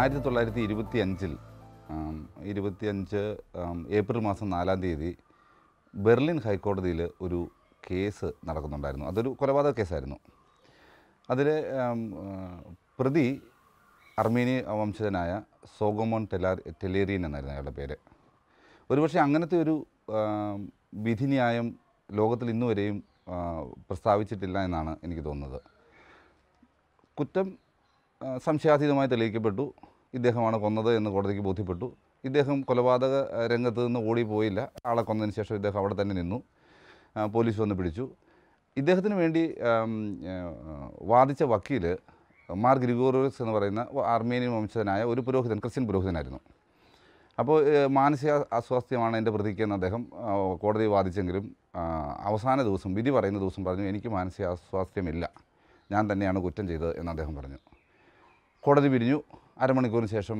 ആയിരത്തി തൊള്ളായിരത്തി ഇരുപത്തി അഞ്ചിൽ ഇരുപത്തിയഞ്ച് ഏപ്രിൽ മാസം നാലാം തീയതി ബെർലിൻ ഹൈക്കോടതിയിൽ ഒരു കേസ് നടക്കുന്നുണ്ടായിരുന്നു അതൊരു കൊലപാതക കേസായിരുന്നു അതിൽ പ്രതി അർമേനിയ വംശജനായ സോഗോമോൻ ടെലാർ ടെലേറിയൻ എന്നായിരുന്നു അയാളുടെ പേര് ഒരുപക്ഷെ അങ്ങനത്തെ ഒരു വിധിന്യായം ലോകത്തിൽ ഇന്നുവരെയും പ്രസ്താവിച്ചിട്ടില്ല എന്നാണ് എനിക്ക് തോന്നുന്നത് കുറ്റം സംശയാതീതമായി തെളിയിക്കപ്പെട്ടു ഇദ്ദേഹമാണ് കൊന്നത് എന്ന് കോടതിക്ക് ബോധ്യപ്പെട്ടു ഇദ്ദേഹം കൊലപാതക രംഗത്ത് നിന്ന് ഓടിപ്പോയില്ല ആളെ കൊന്നതിന് ശേഷം ഇദ്ദേഹം അവിടെ തന്നെ നിന്നു പോലീസ് വന്ന് പിടിച്ചു ഇദ്ദേഹത്തിന് വേണ്ടി വാദിച്ച വക്കീൽ മാർ ഗ്രിഗോറിയസ് എന്ന് പറയുന്ന ആർമേനിയൻ വംശജനായ ഒരു പുരോഹിതൻ ക്രിസ്ത്യൻ പുരോഹിതനായിരുന്നു അപ്പോൾ മാനസിക അസ്വാസ്ഥ്യമാണ് എൻ്റെ പ്രതിക്കെന്ന് അദ്ദേഹം കോടതി വാദിച്ചെങ്കിലും അവസാന ദിവസം വിധി പറയുന്ന ദിവസം പറഞ്ഞു എനിക്ക് മാനസിക അസ്വാസ്ഥ്യമില്ല ഞാൻ തന്നെയാണ് കുറ്റം ചെയ്തത് എന്ന് അദ്ദേഹം പറഞ്ഞു കോടതി പിരിഞ്ഞു അരമണിക്കൂറിന് ശേഷം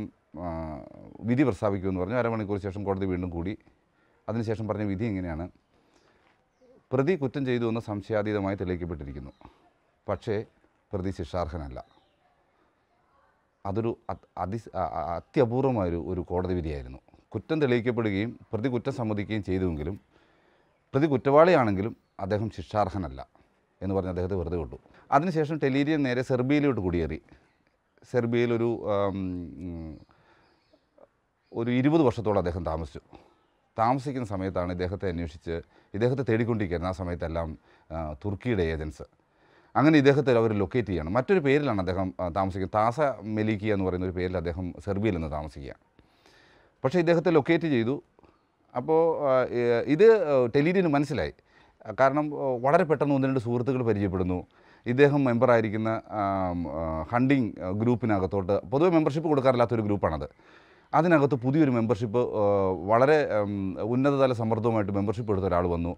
വിധി പ്രസ്താവിക്കുമെന്ന് പറഞ്ഞു അരമണിക്കൂർ ശേഷം കോടതി വീണ്ടും കൂടി അതിനുശേഷം പറഞ്ഞ വിധി ഇങ്ങനെയാണ് പ്രതി കുറ്റം ചെയ്തു എന്ന് സംശയാതീതമായി തെളിയിക്കപ്പെട്ടിരിക്കുന്നു പക്ഷേ പ്രതി ശിക്ഷാർഹനല്ല അതൊരു അതി അത്യപൂർവമായൊരു ഒരു കോടതി വിധിയായിരുന്നു കുറ്റം തെളിയിക്കപ്പെടുകയും പ്രതി കുറ്റം സമ്മതിക്കുകയും ചെയ്തുവെങ്കിലും പ്രതി കുറ്റവാളിയാണെങ്കിലും അദ്ദേഹം ശിക്ഷാർഹനല്ല എന്ന് പറഞ്ഞ് അദ്ദേഹത്തെ വെറുതെ വിട്ടു അതിനുശേഷം ടെലീരിയൻ നേരെ സെർബിയയിലോട്ട് കുടിയേറി സെർബിയയിൽ ഒരു ഒരു ഇരുപത് വർഷത്തോളം അദ്ദേഹം താമസിച്ചു താമസിക്കുന്ന സമയത്താണ് ഇദ്ദേഹത്തെ അന്വേഷിച്ച് ഇദ്ദേഹത്തെ തേടിക്കൊണ്ടിരിക്കുന്നത് ആ സമയത്തെല്ലാം തുർക്കിയുടെ ഏജൻസ് അങ്ങനെ ഇദ്ദേഹത്തെ അവർ ലൊക്കേറ്റ് ചെയ്യണം മറ്റൊരു പേരിലാണ് അദ്ദേഹം താമസിക്കുക താസ മെലിക്ക എന്ന് പറയുന്ന ഒരു പേരിൽ അദ്ദേഹം സെർബിയയിൽ നിന്ന് താമസിക്കുക പക്ഷേ ഇദ്ദേഹത്തെ ലൊക്കേറ്റ് ചെയ്തു അപ്പോൾ ഇത് ടെലിഡിന് മനസ്സിലായി കാരണം വളരെ പെട്ടെന്ന് ഒന്ന് രണ്ട് സുഹൃത്തുക്കൾ പരിചയപ്പെടുന്നു ഇദ്ദേഹം മെമ്പറായിരിക്കുന്ന ഹണ്ടിങ് ഗ്രൂപ്പിനകത്തോട്ട് പൊതുവെ മെമ്പർഷിപ്പ് കൊടുക്കാറില്ലാത്തൊരു ഗ്രൂപ്പാണത് അതിനകത്ത് പുതിയൊരു മെമ്പർഷിപ്പ് വളരെ ഉന്നതതല സമ്മർദ്ദവുമായിട്ട് മെമ്പർഷിപ്പ് എടുത്ത ഒരാൾ വന്നു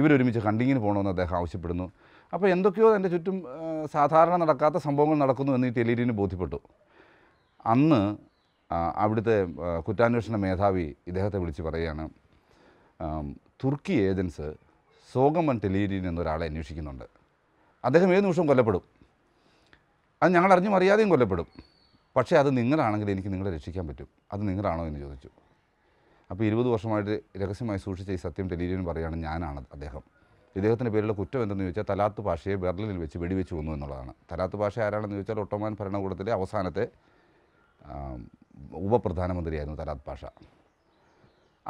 ഇവരൊരുമിച്ച് ഹണ്ടിങ്ങിന് പോകണമെന്ന് അദ്ദേഹം ആവശ്യപ്പെടുന്നു അപ്പോൾ എന്തൊക്കെയോ എൻ്റെ ചുറ്റും സാധാരണ നടക്കാത്ത സംഭവങ്ങൾ നടക്കുന്നു എന്ന് ഈ ടെലീരിന് ബോധ്യപ്പെട്ടു അന്ന് അവിടുത്തെ കുറ്റാന്വേഷണ മേധാവി ഇദ്ദേഹത്തെ വിളിച്ച് പറയുകയാണ് തുർക്കി ഏജൻസ് സോഗമൻ ടെലീരിൻ എന്നൊരാളെ അന്വേഷിക്കുന്നുണ്ട് അദ്ദേഹം ഏത് നിമിഷവും കൊല്ലപ്പെടും അത് ഞങ്ങൾ അറിഞ്ഞും അറിയാതെയും കൊല്ലപ്പെടും പക്ഷേ അത് നിങ്ങളാണെങ്കിൽ എനിക്ക് നിങ്ങളെ രക്ഷിക്കാൻ പറ്റും അത് നിങ്ങളാണോ എന്ന് ചോദിച്ചു അപ്പോൾ ഇരുപത് വർഷമായിട്ട് രഹസ്യമായി സൂക്ഷിച്ച ഈ സത്യം ടെലിവിജൻ പറയുകയാണ് ഞാനാണ് അദ്ദേഹം ഇദ്ദേഹത്തിൻ്റെ പേരിലുള്ള കുറ്റം എന്തെന്ന് ചോദിച്ചാൽ തലാത്ത് പാഷയെ ബെർലിനിൽ വെച്ച് വെടിവെച്ച് കൊന്നു എന്നുള്ളതാണ് തലാത്ത് പാഷ ആരാണെന്ന് ചോദിച്ചാൽ ഒട്ടോമാൻ ഭരണകൂടത്തിലെ അവസാനത്തെ ഉപപ്രധാനമന്ത്രിയായിരുന്നു തലാത്ത് പാഷ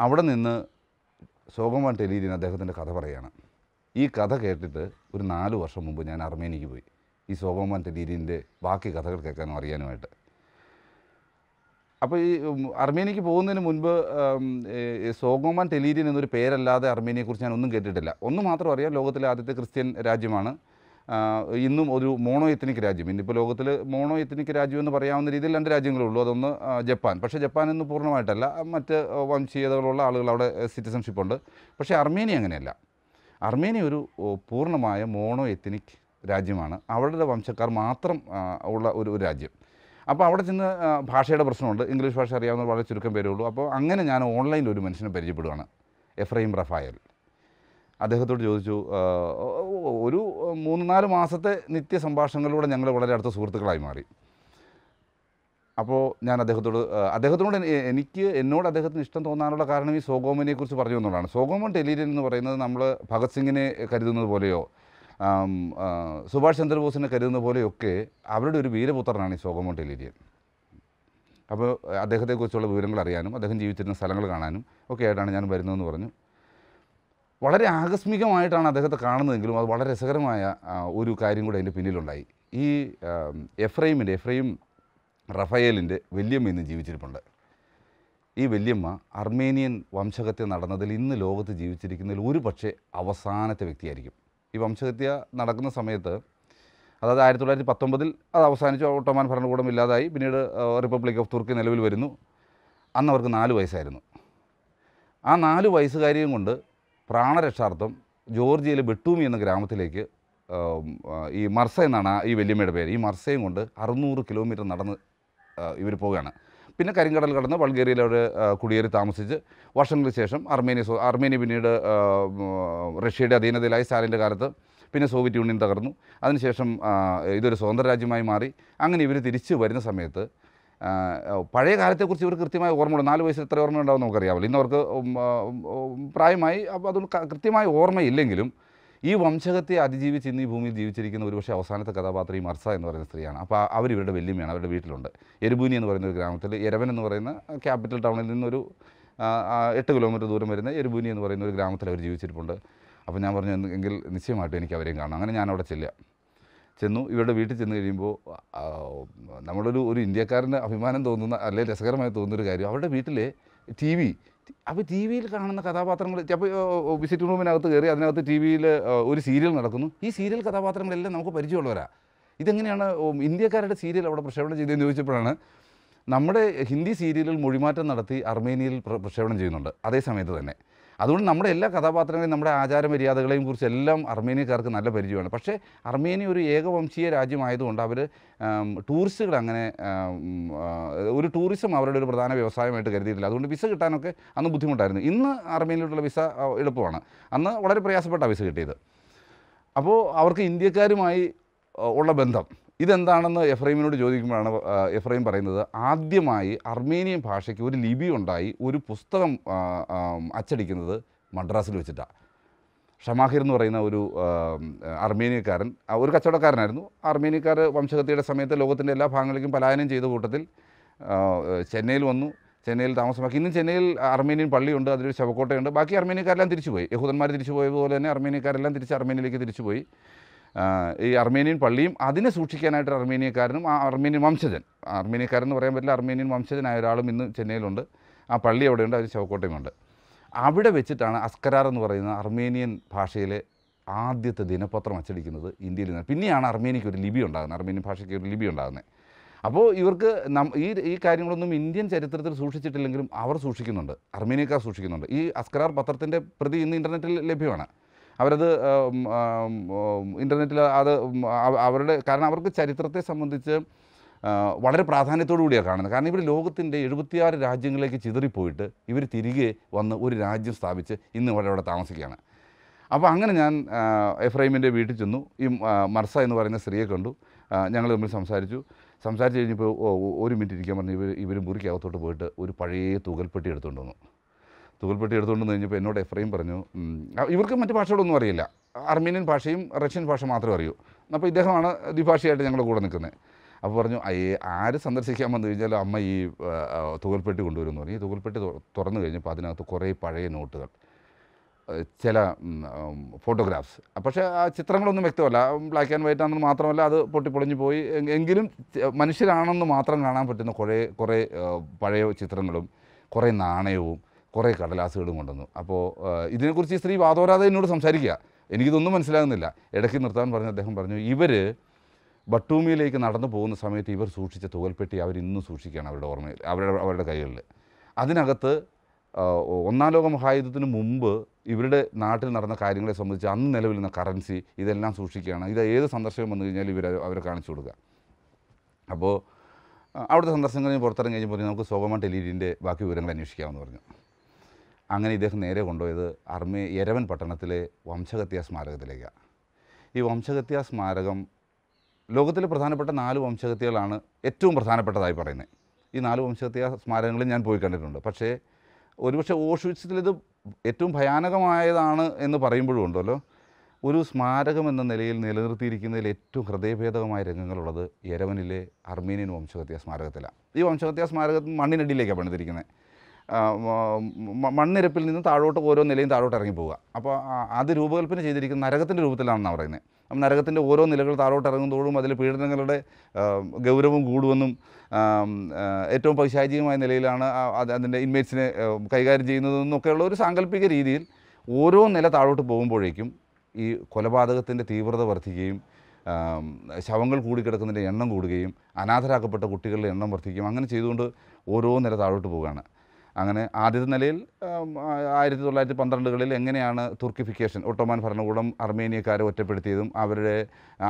അവിടെ നിന്ന് സോഗമാൻ ടെലീരിയൻ അദ്ദേഹത്തിൻ്റെ കഥ പറയുകയാണ് ഈ കഥ കേട്ടിട്ട് ഒരു നാല് വർഷം മുമ്പ് ഞാൻ അർമേനിക്ക് പോയി ഈ സോഗോമാൻ ടെലീരിൻ്റെ ബാക്കി കഥകൾ കേൾക്കാനും അറിയാനുമായിട്ട് അപ്പോൾ ഈ അർമേനിയക്ക് പോകുന്നതിന് മുൻപ് സോഗോമാൻ ടെലീരിയൻ എന്നൊരു പേരല്ലാതെ അർമേനിയെക്കുറിച്ച് ഞാൻ ഒന്നും കേട്ടിട്ടില്ല ഒന്ന് മാത്രം അറിയാം ലോകത്തിലെ ആദ്യത്തെ ക്രിസ്ത്യൻ രാജ്യമാണ് ഇന്നും ഒരു മോണോ എത്തനിക് രാജ്യം ഇന്നിപ്പോൾ ലോകത്തിൽ മോണോ എത്തനിക് രാജ്യം എന്ന് പറയാവുന്ന രീതിയിൽ രണ്ട് രാജ്യങ്ങളേ ഉള്ളൂ അതൊന്ന് ജപ്പാൻ പക്ഷേ ജപ്പാൻ എന്ന് പൂർണ്ണമായിട്ടല്ല മറ്റ് വംശീയതകളുള്ള ആളുകൾ അവിടെ സിറ്റിസൺഷിപ്പ് ഉണ്ട് പക്ഷേ അർമേനിയ അങ്ങനെയല്ല അർമേനിയ ഒരു പൂർണ്ണമായ മോണോ എത്തനിക് രാജ്യമാണ് അവരുടെ വംശക്കാർ മാത്രം ഉള്ള ഒരു രാജ്യം അപ്പോൾ അവിടെ ചെന്ന് ഭാഷയുടെ പ്രശ്നമുണ്ട് ഇംഗ്ലീഷ് ഭാഷ അറിയാവുന്ന വളരെ ചുരുക്കം പേരേ ഉള്ളൂ അപ്പോൾ അങ്ങനെ ഞാൻ ഓൺലൈനിൽ ഒരു മനുഷ്യനെ പരിചയപ്പെടുകയാണ് എഫ്രൈം റഫായൽ അദ്ദേഹത്തോട് ചോദിച്ചു ഒരു മൂന്ന് നാല് മാസത്തെ നിത്യ സംഭാഷണങ്ങളിലൂടെ ഞങ്ങൾ വളരെ അടുത്ത സുഹൃത്തുക്കളായി മാറി അപ്പോൾ ഞാൻ അദ്ദേഹത്തോട് അദ്ദേഹത്തിനോട് എനിക്ക് എന്നോട് അദ്ദേഹത്തിന് ഇഷ്ടം തോന്നാനുള്ള കാരണം ഈ സോഗോമനെ കുറിച്ച് പറഞ്ഞു എന്നുള്ളതാണ് സോഗോമൻ ടെലീരിയൻ എന്ന് പറയുന്നത് നമ്മൾ ഭഗത് സിംഗിനെ കരുതുന്നത് പോലെയോ സുഭാഷ് ചന്ദ്രബോസിനെ കരുതുന്ന പോലെയൊക്കെ അവരുടെ ഒരു വീരപുത്രനാണ് ഈ സോഗോമൻ ടെലീരിയൻ അപ്പോൾ അദ്ദേഹത്തെക്കുറിച്ചുള്ള വിവരങ്ങൾ അറിയാനും അദ്ദേഹം ജീവിച്ചിരുന്ന സ്ഥലങ്ങൾ കാണാനും ഒക്കെ ആയിട്ടാണ് ഞാൻ വരുന്നതെന്ന് പറഞ്ഞു വളരെ ആകസ്മികമായിട്ടാണ് അദ്ദേഹത്തെ കാണുന്നതെങ്കിലും അത് വളരെ രസകരമായ ഒരു കാര്യം കൂടെ അതിൻ്റെ പിന്നിലുണ്ടായി ഈ എഫ്രൈമിൻ്റെ എഫ്രൈം റഫയേലിൻ്റെ വല്യമ്മ ഇന്ന് ജീവിച്ചിരിപ്പുണ്ട് ഈ വല്യമ്മ അർമേനിയൻ വംശഹത്യ നടന്നതിൽ ഇന്ന് ലോകത്ത് ജീവിച്ചിരിക്കുന്നതിൽ ഒരു പക്ഷേ അവസാനത്തെ വ്യക്തിയായിരിക്കും ഈ വംശഹത്യ നടക്കുന്ന സമയത്ത് അതായത് ആയിരത്തി തൊള്ളായിരത്തി പത്തൊമ്പതിൽ അത് അവസാനിച്ചു ഒട്ടോമാൻ ഭരണകൂടം ഇല്ലാതായി പിന്നീട് റിപ്പബ്ലിക് ഓഫ് തുർക്കി നിലവിൽ വരുന്നു അന്ന് അവർക്ക് നാല് വയസ്സായിരുന്നു ആ നാല് വയസ്സുകാരിയും കൊണ്ട് പ്രാണരക്ഷാർത്ഥം ജോർജിയയിലെ ബെട്ടൂമി എന്ന ഗ്രാമത്തിലേക്ക് ഈ മർസ എന്നാണ് ഈ വല്യമ്മയുടെ പേര് ഈ മർസയും കൊണ്ട് അറുന്നൂറ് കിലോമീറ്റർ നടന്ന് ഇവർ പോവുകയാണ് പിന്നെ കരിങ്കടൽ കടന്ന് ബൾഗേറിയയിൽ അവർ കുടിയേറി താമസിച്ച് വർഷങ്ങൾക്ക് ശേഷം അർമേനിയ അർമേനിയ പിന്നീട് റഷ്യയുടെ അധീനതയിലായി സ്റ്റാലിൻ്റെ കാലത്ത് പിന്നെ സോവിയറ്റ് യൂണിയൻ തകർന്നു അതിനുശേഷം ഇതൊരു സ്വതന്ത്ര രാജ്യമായി മാറി അങ്ങനെ ഇവർ തിരിച്ചു വരുന്ന സമയത്ത് പഴയ കാലത്തെക്കുറിച്ച് ഇവർ കൃത്യമായി ഓർമ്മയുണ്ട് നാല് വയസ്സിൽ എത്ര ഓർമ്മയുണ്ടാവും നമുക്കറിയാമല്ലോ ഇന്നവർക്ക് പ്രായമായി അപ്പോൾ കൃത്യമായി കൃത്യമായ ഓർമ്മയില്ലെങ്കിലും ഈ വംശകത്തെ അതിജീവിച്ച് ഇന്ന് ഈ ഭൂമിയിൽ ജീവിച്ചിരിക്കുന്ന ഒരുപക്ഷെ അവസാനത്തെ കഥാപാത്രം ഈ മർസ എന്ന് പറയുന്ന സ്ത്രീയാണ് അപ്പോൾ അവർ ഇവരുടെ വെല്ലുമ്മയാണ് അവരുടെ വീട്ടിലുണ്ട് എരുബൂനി എന്ന് പറയുന്ന ഒരു ഗ്രാമത്തിൽ എരവൻ എന്ന് പറയുന്ന ക്യാപിറ്റൽ ടൗണിൽ നിന്നൊരു എട്ട് കിലോമീറ്റർ ദൂരം വരുന്ന എരുബൂനി എന്ന് പറയുന്ന ഒരു ഗ്രാമത്തിൽ അവർ ജീവിച്ചിട്ടുണ്ട് അപ്പോൾ ഞാൻ പറഞ്ഞു എങ്കിൽ നിശ്ചയമായിട്ടും എനിക്ക് അവരെയും കാണണം അങ്ങനെ ഞാൻ അവിടെ ചെല്ലുക ചെന്നു ഇവരുടെ വീട്ടിൽ ചെന്ന് കഴിയുമ്പോൾ നമ്മളൊരു ഒരു ഇന്ത്യക്കാരൻ്റെ അഭിമാനം തോന്നുന്ന അല്ലെങ്കിൽ രസകരമായി തോന്നുന്നൊരു കാര്യം അവരുടെ വീട്ടിൽ ടി വി അപ്പോൾ ടി വിയിൽ കാണുന്ന കഥാപാത്രങ്ങൾ അപ്പോൾ വിസിറ്റ് റൂമിനകത്ത് കയറി അതിനകത്ത് ടി വിയിൽ ഒരു സീരിയൽ നടക്കുന്നു ഈ സീരിയൽ കഥാപാത്രങ്ങളെല്ലാം നമുക്ക് പരിചയമുള്ളവരാ ഇതെങ്ങനെയാണ് ഇന്ത്യക്കാരുടെ സീരിയൽ അവിടെ പ്രക്ഷേപണം ചെയ്തതെന്ന് ചോദിച്ചപ്പോഴാണ് നമ്മുടെ ഹിന്ദി സീരിയലിൽ മൊഴിമാറ്റം നടത്തി അർമേനിയയിൽ പ്രക്ഷേപണം ചെയ്യുന്നുണ്ട് അതേ സമയത്ത് തന്നെ അതുകൊണ്ട് നമ്മുടെ എല്ലാ കഥാപാത്രങ്ങളെയും നമ്മുടെ ആചാരമര്യാദകളെയും കുറിച്ച് എല്ലാം അർമേനിയക്കാർക്ക് നല്ല പരിചയമാണ് പക്ഷേ അർമേനിയ ഒരു ഏകവംശീയ രാജ്യമായതുകൊണ്ട് അവർ ടൂറിസ്റ്റുകൾ അങ്ങനെ ഒരു ടൂറിസം അവരുടെ ഒരു പ്രധാന വ്യവസായമായിട്ട് കരുതിയിട്ടില്ല അതുകൊണ്ട് വിസ കിട്ടാനൊക്കെ അന്ന് ബുദ്ധിമുട്ടായിരുന്നു ഇന്ന് അർമേനിയിലോട്ടുള്ള വിസ എളുപ്പമാണ് അന്ന് വളരെ പ്രയാസപ്പെട്ട വിസ കിട്ടിയത് അപ്പോൾ അവർക്ക് ഇന്ത്യക്കാരുമായി ഉള്ള ബന്ധം ഇതെന്താണെന്ന് എഫ്രൈമിനോട് ചോദിക്കുമ്പോഴാണ് എഫ്രൈം പറയുന്നത് ആദ്യമായി അർമേനിയൻ ഭാഷയ്ക്ക് ഒരു ലിപി ഉണ്ടായി ഒരു പുസ്തകം അച്ചടിക്കുന്നത് മദ്രാസിൽ വെച്ചിട്ടാണ് ഷമാഹിർ എന്ന് പറയുന്ന ഒരു അർമേനിയക്കാരൻ ഒരു കച്ചവടക്കാരനായിരുന്നു അർമേനിയക്കാർ വംശഹത്യയുടെ സമയത്ത് ലോകത്തിൻ്റെ എല്ലാ ഭാഗങ്ങളിലേക്കും പലായനം ചെയ്ത കൂട്ടത്തിൽ ചെന്നൈയിൽ വന്നു ചെന്നൈയിൽ താമസമാക്കി ഇന്നും ചെന്നൈയിൽ അർമേനിയൻ പള്ളിയുണ്ട് അതിലൊരു ശവക്കോട്ടയുണ്ട് ബാക്കി അർമേനിയക്കാരെല്ലാം തിരിച്ചുപോയി യഹൂദന്മാർ തിരിച്ചുപോയതുപോലെ തന്നെ അർമേനിയക്കാരെല്ലാം തിരിച്ച് അർമേനിയയിലേക്ക് തിരിച്ചുപോയി ഈ അർമേനിയൻ പള്ളിയും അതിനെ സൂക്ഷിക്കാനായിട്ട് അർമേനിയക്കാരനും ആ അർമേനിയൻ വംശജൻ അർമേനിയക്കാരൻ എന്ന് പറയാൻ പറ്റില്ല അർമേനിയൻ വംശജനായ ഒരാളും ഇന്ന് ചെന്നൈയിലുണ്ട് ആ പള്ളി അവിടെയുണ്ട് അതിൽ ചവക്കോട്ടയുമുണ്ട് അവിടെ വെച്ചിട്ടാണ് അസ്കരാർ എന്ന് പറയുന്ന അർമേനിയൻ ഭാഷയിലെ ആദ്യത്തെ ദിനപത്രം അച്ചടിക്കുന്നത് ഇന്ത്യയിൽ നിന്ന് പിന്നെയാണ് അർമേനിയ്ക്ക് ഒരു ലിപി ഉണ്ടാകുന്നത് അർമേനിയൻ ഭാഷയ്ക്ക് ഒരു ലിപി ഉണ്ടാകുന്നത് അപ്പോൾ ഇവർക്ക് നം ഈ ഈ കാര്യങ്ങളൊന്നും ഇന്ത്യൻ ചരിത്രത്തിൽ സൂക്ഷിച്ചിട്ടില്ലെങ്കിലും അവർ സൂക്ഷിക്കുന്നുണ്ട് അർമേനിയക്കാർ സൂക്ഷിക്കുന്നുണ്ട് ഈ അസ്കരാർ പത്രത്തിൻ്റെ പ്രതി ഇന്ന് ഇൻ്റർനെറ്റിൽ ലഭ്യമാണ് അവരത് ഇൻ്റർനെറ്റിൽ അത് അവരുടെ കാരണം അവർക്ക് ചരിത്രത്തെ സംബന്ധിച്ച് വളരെ പ്രാധാന്യത്തോടു കൂടിയാണ് കാണുന്നത് കാരണം ഇവർ ലോകത്തിൻ്റെ എഴുപത്തിയാറ് രാജ്യങ്ങളിലേക്ക് ചിതറിപ്പോയിട്ട് ഇവർ തിരികെ വന്ന് ഒരു രാജ്യം സ്ഥാപിച്ച് ഇന്ന് ഇവിടെ ഇവിടെ താമസിക്കുകയാണ് അപ്പോൾ അങ്ങനെ ഞാൻ എഫ്രൈമിൻ്റെ വീട്ടിൽ ചെന്നു ഈ മർസ എന്ന് പറയുന്ന സ്ത്രീയെ കണ്ടു ഞങ്ങൾ തമ്മിൽ സംസാരിച്ചു സംസാരിച്ച് കഴിഞ്ഞപ്പോൾ ഒരു മിനിറ്റ് ഇരിക്കാൻ പറഞ്ഞു ഇവർ ഇവർ മുറിക്കകത്തോട്ട് പോയിട്ട് ഒരു പഴയ തുകൽപ്പെട്ടി എടുത്തുകൊണ്ട് വന്നു തുകൽപ്പെട്ടി എടുത്തുകൊണ്ട് കഴിഞ്ഞപ്പോൾ എന്നോട് എഫ്രൈം പറഞ്ഞു ഇവർക്ക് മറ്റ് ഭാഷകളൊന്നും അറിയില്ല അർമീനിയൻ ഭാഷയും റഷ്യൻ ഭാഷ മാത്രമേ അറിയൂ അപ്പോൾ ഇദ്ദേഹമാണ് ദ്വിഭാഷയായിട്ട് ഞങ്ങളുടെ കൂടെ നിൽക്കുന്നത് അപ്പോൾ പറഞ്ഞു അയ്യേ ആര് സന്ദർശിക്കാൻ വന്നു കഴിഞ്ഞാൽ അമ്മ ഈ തുകൽപ്പെട്ടി കൊണ്ടുവരുമെന്ന് പറഞ്ഞു ഈ തുകൽപ്പെട്ടി തുറന്നു കഴിഞ്ഞപ്പോൾ അതിനകത്ത് കുറേ പഴയ നോട്ടുകൾ ചില ഫോട്ടോഗ്രാഫ്സ് പക്ഷേ ആ ചിത്രങ്ങളൊന്നും വ്യക്തമല്ല ബ്ലാക്ക് ആൻഡ് വൈറ്റ് ആണെന്ന് മാത്രമല്ല അത് പൊട്ടിപ്പൊളിഞ്ഞു പോയി എങ്കിലും മനുഷ്യരാണെന്ന് മാത്രം കാണാൻ പറ്റുന്ന കുറേ കുറേ പഴയ ചിത്രങ്ങളും കുറേ നാണയവും കുറേ കടലാസുകളും കൊണ്ടുവന്നു അപ്പോൾ ഇതിനെക്കുറിച്ച് ഈ സ്ത്രീ വാതോരാതെ എന്നോട് സംസാരിക്കുക എനിക്കിതൊന്നും മനസ്സിലാകുന്നില്ല ഇടയ്ക്ക് നിർത്താൻ പറഞ്ഞ് അദ്ദേഹം പറഞ്ഞു ഇവർ ബട്ടൂമിയിലേക്ക് നടന്നു പോകുന്ന സമയത്ത് ഇവർ സൂക്ഷിച്ച തുകൽപ്പെട്ടി അവർ ഇന്നും സൂക്ഷിക്കുകയാണ് അവരുടെ ഓർമ്മയിൽ അവരുടെ അവരുടെ കൈകളിൽ അതിനകത്ത് ഒന്നാം ലോക മഹായുദ്ധത്തിന് മുമ്പ് ഇവരുടെ നാട്ടിൽ നടന്ന കാര്യങ്ങളെ സംബന്ധിച്ച് അന്ന് നിലവിലുന്ന കറൻസി ഇതെല്ലാം സൂക്ഷിക്കുകയാണ് ഇത് ഏത് സന്ദർശകം വന്നു കഴിഞ്ഞാൽ ഇവർ അവരെ കാണിച്ചു കൊടുക്കുക അപ്പോൾ അവിടുത്തെ സന്ദർശനം കഴിഞ്ഞ് പുറത്തിറങ്ങി കഴിഞ്ഞപ്പോൾ നമുക്ക് സോഗമ ടെലീരിൻ്റെ ബാക്കി വിവരങ്ങൾ അന്വേഷിക്കാമെന്ന് പറഞ്ഞു അങ്ങനെ ഇദ്ദേഹം നേരെ കൊണ്ടുപോയത് അർമി എരവൻ പട്ടണത്തിലെ വംശഹത്യാ സ്മാരകത്തിലേക്കാണ് ഈ വംശഹത്യാ സ്മാരകം ലോകത്തിലെ പ്രധാനപ്പെട്ട നാല് വംശഹത്യകളാണ് ഏറ്റവും പ്രധാനപ്പെട്ടതായി പറയുന്നത് ഈ നാല് വംശഹത്യാ സ്മാരകങ്ങളും ഞാൻ പോയി കണ്ടിട്ടുണ്ട് പക്ഷേ ഒരുപക്ഷെ ഓഷുവിച്ചിലിത് ഏറ്റവും ഭയാനകമായതാണ് എന്ന് പറയുമ്പോഴും ഉണ്ടല്ലോ ഒരു സ്മാരകം എന്ന നിലയിൽ നിലനിർത്തിയിരിക്കുന്നതിൽ ഏറ്റവും ഹൃദയഭേദകമായ രംഗങ്ങളുള്ളത് യരവനിലെ അർമീനിയൻ വംശഹത്യാ സ്മാരകത്തിലാണ് ഈ വംശഹത്യാ സ്മാരകം മണ്ണിനടിയിലേക്കാണ് പണിതിരിക്കുന്നത് മണ്ണിരപ്പിൽ നിന്ന് താഴോട്ട് ഓരോ നിലയും താഴോട്ട് ഇറങ്ങി പോവുക അപ്പോൾ അത് രൂപകൽപ്പന ചെയ്തിരിക്കുന്ന നരകത്തിൻ്റെ രൂപത്തിലാണെന്നാണ് പറയുന്നത് അപ്പം നരകത്തിൻ്റെ ഓരോ നിലകൾ താഴോട്ട് ഇറങ്ങുന്നതോടും അതിൽ പീഡനങ്ങളുടെ ഗൗരവം കൂടുമെന്നും ഏറ്റവും പൈശാചികമായ നിലയിലാണ് അതിൻ്റെ ഇൻമേറ്റ്സിനെ കൈകാര്യം ചെയ്യുന്നതെന്നൊക്കെയുള്ള ഒരു സാങ്കല്പിക രീതിയിൽ ഓരോ നില താഴോട്ട് പോകുമ്പോഴേക്കും ഈ കൊലപാതകത്തിൻ്റെ തീവ്രത വർദ്ധിക്കുകയും ശവങ്ങൾ കൂടിക്കിടക്കുന്നതിൻ്റെ എണ്ണം കൂടുകയും അനാഥരാക്കപ്പെട്ട കുട്ടികളുടെ എണ്ണം വർദ്ധിക്കുകയും അങ്ങനെ ചെയ്തുകൊണ്ട് ഓരോ നില താഴോട്ട് പോവുകയാണ് അങ്ങനെ ആദ്യത്തെ നിലയിൽ ആയിരത്തി തൊള്ളായിരത്തി പന്ത്രണ്ടുകളിൽ എങ്ങനെയാണ് തുർക്കിഫിക്കേഷൻ ഒട്ടോമാൻ ഭരണകൂടം അർമേനിയക്കാരെ ഒറ്റപ്പെടുത്തിയതും അവരുടെ